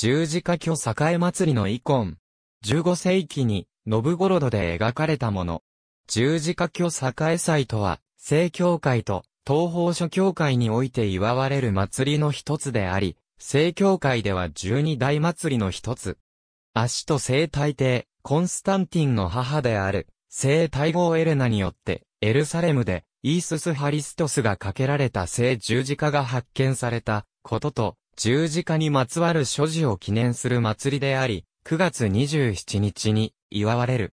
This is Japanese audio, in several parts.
十字架居栄祭りのイコン。15世紀に、ノブゴロドで描かれたもの。十字架居栄祭とは、正教会と東方諸教会において祝われる祭りの一つであり、正教会では十二大祭りの一つ。足と聖大帝、コンスタンティンの母である、聖大号エレナによって、エルサレムで、イースス・ハリストスがかけられた聖十字架が発見されたことと十字架にまつわる所持を記念する祭りであり、9月27日に祝われる。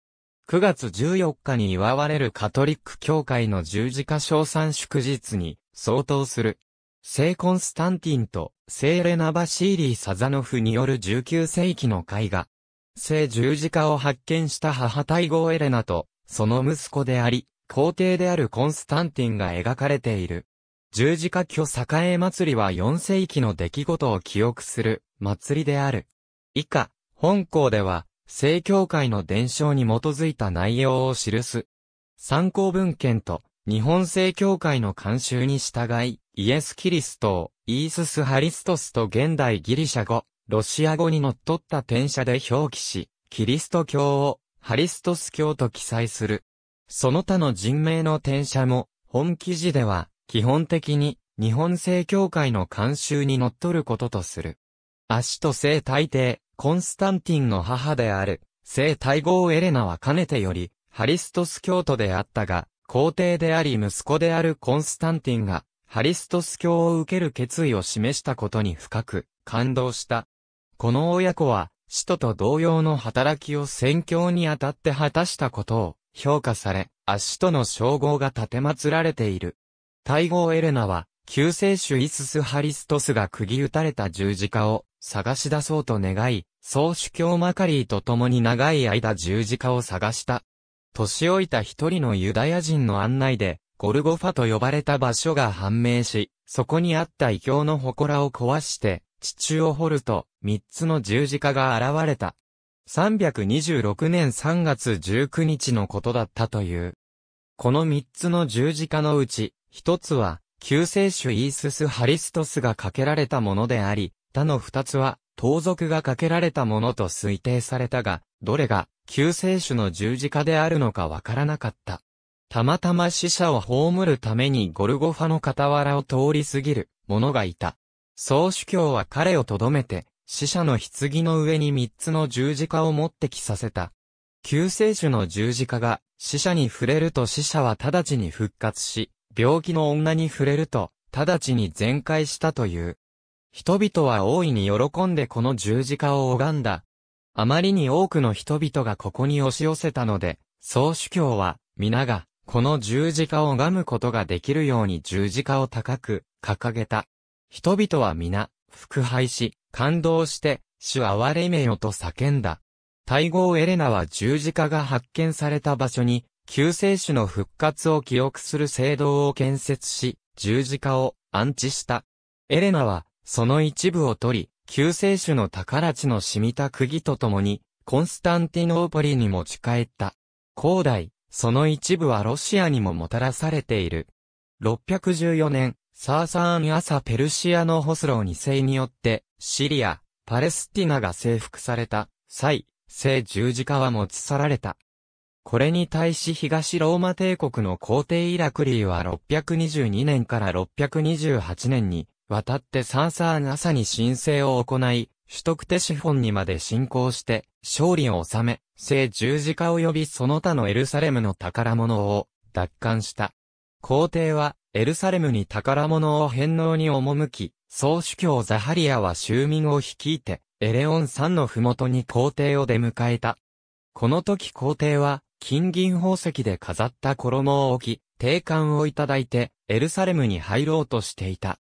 9月14日に祝われるカトリック教会の十字架賞賛祝日に相当する。聖コンスタンティンと聖レナ・バシーリー・サザノフによる19世紀の絵画。聖十字架を発見した母大号エレナと、その息子であり、皇帝であるコンスタンティンが描かれている。十字架巨栄祭りは4世紀の出来事を記憶する祭りである。以下、本校では、正教会の伝承に基づいた内容を記す。参考文献と、日本正教会の慣習に従い、イエス・キリストを、イース・スハリストスと現代ギリシャ語、ロシア語にのっとった転写で表記し、キリスト教を、ハリストス教と記載する。その他の人名の転写も、本記事では、基本的に日本正教会の慣習に則ることとする。足と聖大帝、コンスタンティンの母である、聖大号エレナはかねてより、ハリストス教徒であったが、皇帝であり息子であるコンスタンティンが、ハリストス教を受ける決意を示したことに深く感動した。この親子は、使徒と同様の働きを宣教にあたって果たしたことを評価され、足との称号が立て祀られている。大号エレナは、救世主イススハリストスが釘打たれた十字架を探し出そうと願い、総主教マカリーと共に長い間十字架を探した。年老いた一人のユダヤ人の案内で、ゴルゴファと呼ばれた場所が判明し、そこにあった異教の祠を壊して、地中を掘ると、三つの十字架が現れた。326年3月19日のことだったという。この三つの十字架のうち、一つは、救世主イースス・ハリストスがかけられたものであり、他の二つは、盗賊がかけられたものと推定されたが、どれが救世主の十字架であるのかわからなかった。たまたま死者を葬るためにゴルゴファの傍らを通り過ぎる者がいた。総主教は彼をとどめて、死者の棺の上に三つの十字架を持ってきさせた。救世主の十字架が死者に触れると死者は直ちに復活し、病気の女に触れると直ちに全開したという。人々は大いに喜んでこの十字架を拝んだ。あまりに多くの人々がここに押し寄せたので、総主教は皆がこの十字架を拝むことができるように十字架を高く掲げた。人々は皆、腹拝し、感動して、主憐れめよと叫んだ。大号エレナは十字架が発見された場所に、救世主の復活を記憶する聖堂を建設し、十字架を安置した。エレナは、その一部を取り、救世主の宝地の染みた釘と共に、コンスタンティノーポリに持ち帰った。後代、その一部はロシアにももたらされている。614年、サーサーン・アサ・ペルシアのホスロー2世によって、シリア、パレスティナが征服された際、聖十字架は持ち去られた。これに対し東ローマ帝国の皇帝イラクリーは622年から628年に、渡ってサンサーン朝に申請を行い、取得手資本にまで進行して、勝利を収め、聖十字架及びその他のエルサレムの宝物を奪還した。皇帝は、エルサレムに宝物を返納に赴き、総主教ザハリアは州民を率いて、エレオン山の麓に皇帝を出迎えた。この時皇帝は、金銀宝石で飾った衣を置き、定冠をいただいて、エルサレムに入ろうとしていた。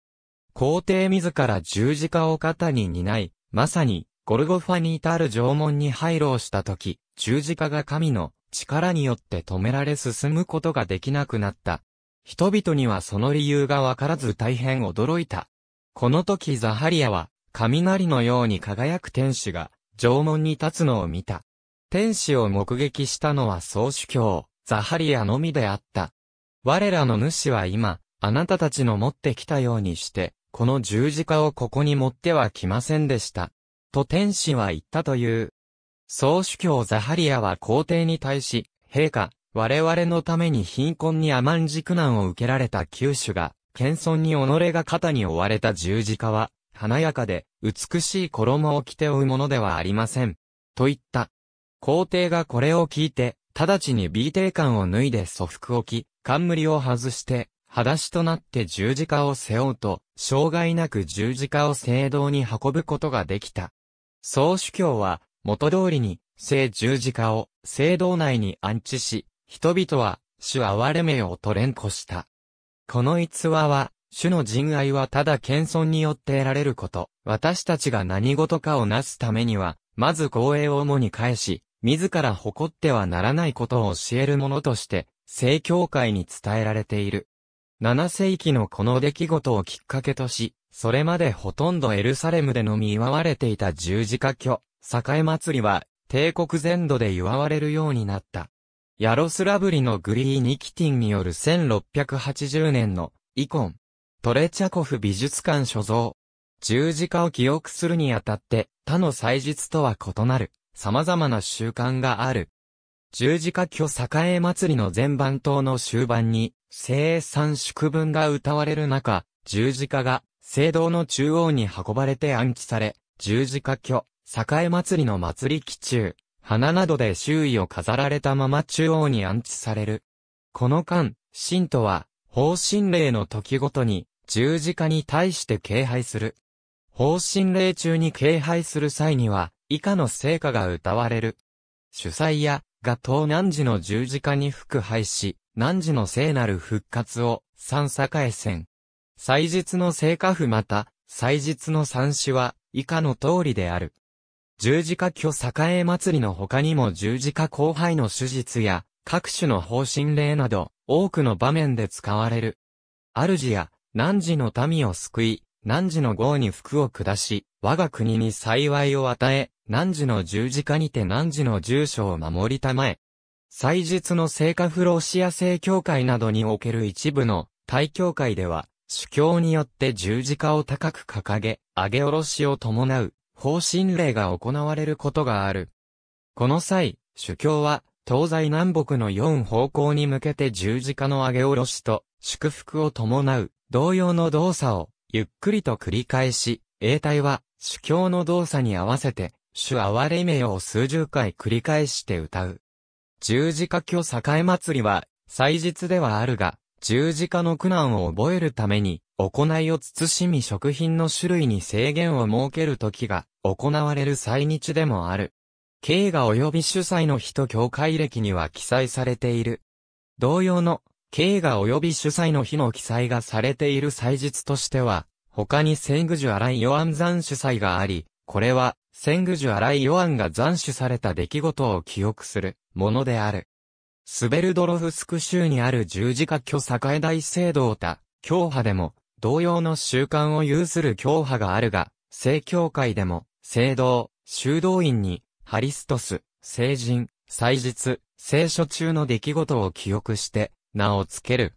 皇帝自ら十字架を肩に担い、まさに、ゴルゴファに至る縄文に入ろうした時、十字架が神の力によって止められ進むことができなくなった。人々にはその理由がわからず大変驚いた。この時ザハリアは雷のように輝く天使が、縄文に立つのを見た。天使を目撃したのは総主教、ザハリアのみであった。我らの主は今、あなたたちの持ってきたようにして、この十字架をここに持っては来ませんでした。と天使は言ったという。総主教ザハリアは皇帝に対し、陛下、我々のために貧困に甘んじ苦難を受けられた九種が、謙遜に己が肩に追われた十字架は、華やかで、美しい衣を着て追うものではありません。と言った。皇帝がこれを聞いて、直ちに美帝官を脱いで祖服を着、冠を外して、裸足となって十字架を背負うと、障害なく十字架を聖堂に運ぶことができた。総主教は、元通りに、聖十字架を聖堂内に安置し、人々は、主哀れめをと連呼した。この逸話は、主の人愛はただ謙遜によって得られること。私たちが何事かをなすためには、まず光栄を主に返し、自ら誇ってはならないことを教えるものとして、正教会に伝えられている。7世紀のこの出来事をきっかけとし、それまでほとんどエルサレムでのみ祝われていた十字架挙、栄祭りは、帝国全土で祝われるようになった。ヤロスラブリのグリー・ニキティンによる1680年の、イコン、トレチャコフ美術館所蔵。十字架を記憶するにあたって、他の祭日とは異なる、様々な習慣がある。十字架挙栄祭りの前番島の終盤に、聖三祝文が歌われる中、十字架が、聖堂の中央に運ばれて暗記され、十字架挙、栄祭りの祭り期中、花などで周囲を飾られたまま中央に安置される。この間、信徒は、方針令の時ごとに、十字架に対して敬拝する。方針霊中に敬拝する際には、以下の聖歌が歌われる。主催や、が東南寺の十字架に復拝し、南寺の聖なる復活を、三栄線。祭日の聖歌譜また、祭日の三詩は、以下の通りである。十字架巨栄祭りの他にも十字架後輩の手術や、各種の方針霊など、多くの場面で使われる。主や、汝の民を救い、汝の豪に福を下し、我が国に幸いを与え、汝の十字架にて汝の住所を守りたまえ。祭日の聖火フロシア聖教会などにおける一部の大教会では、主教によって十字架を高く掲げ、上げ下ろしを伴う、方針令が行われることがある。この際、主教は、東西南北の4方向に向けて十字架の上げ下ろしと、祝福を伴う、同様の動作をゆっくりと繰り返し、永体は主教の動作に合わせて、主哀れ名を数十回繰り返して歌う。十字架教栄祭りは、祭日ではあるが、十字架の苦難を覚えるために、行いを慎み食品の種類に制限を設ける時が行われる祭日でもある。経が及び主催の人教会歴には記載されている。同様の経画及び主催の日の記載がされている祭日としては、他にセングジュアライ・ヨアン残主祭があり、これは、セングジュアライ・ヨアンが残首された出来事を記憶するものである。スベルドロフスク州にある十字架巨栄大聖堂た、教派でも、同様の習慣を有する教派があるが、正教会でも、聖堂、修道院に、ハリストス、聖人、祭日、聖書中の出来事を記憶して、名を付ける。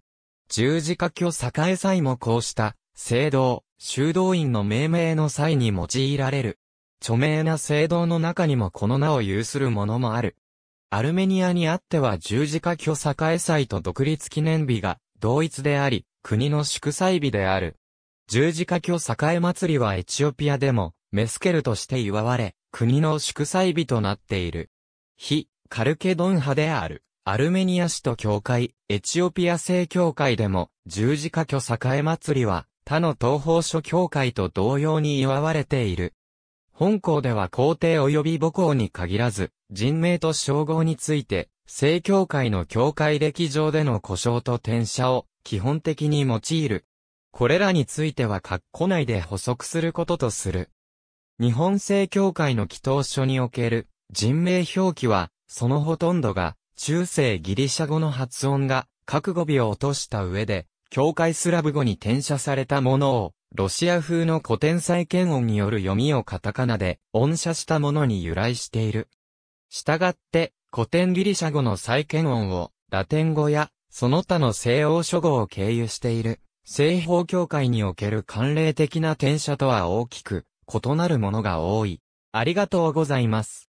十字架教栄祭もこうした、聖堂、修道院の命名の際に用いられる。著名な聖堂の中にもこの名を有するものもある。アルメニアにあっては十字架挙栄祭と独立記念日が同一であり、国の祝祭日である。十字架挙栄祭りはエチオピアでもメスケルとして祝われ、国の祝祭日となっている。非、カルケドン派である。アルメニア市と教会、エチオピア正教会でも、十字架居栄祭りは、他の東方諸教会と同様に祝われている。本校では皇帝及び母校に限らず、人名と称号について、正教会の教会歴上での故障と転写を基本的に用いる。これらについては括弧内で補足することとする。日本正教会の祈祷書における人名表記は、そのほとんどが中世ギリシャ語の発音が、各語尾を落とした上で、境界スラブ語に転写されたものを、ロシア風の古典再建音による読みをカタカナで音写したものに由来している。したがって、古典ギリシャ語の再建音を、ラテン語や、その他の西欧諸語を経由している、西方教会における慣例的な転写とは大きく、異なるものが多い。ありがとうございます。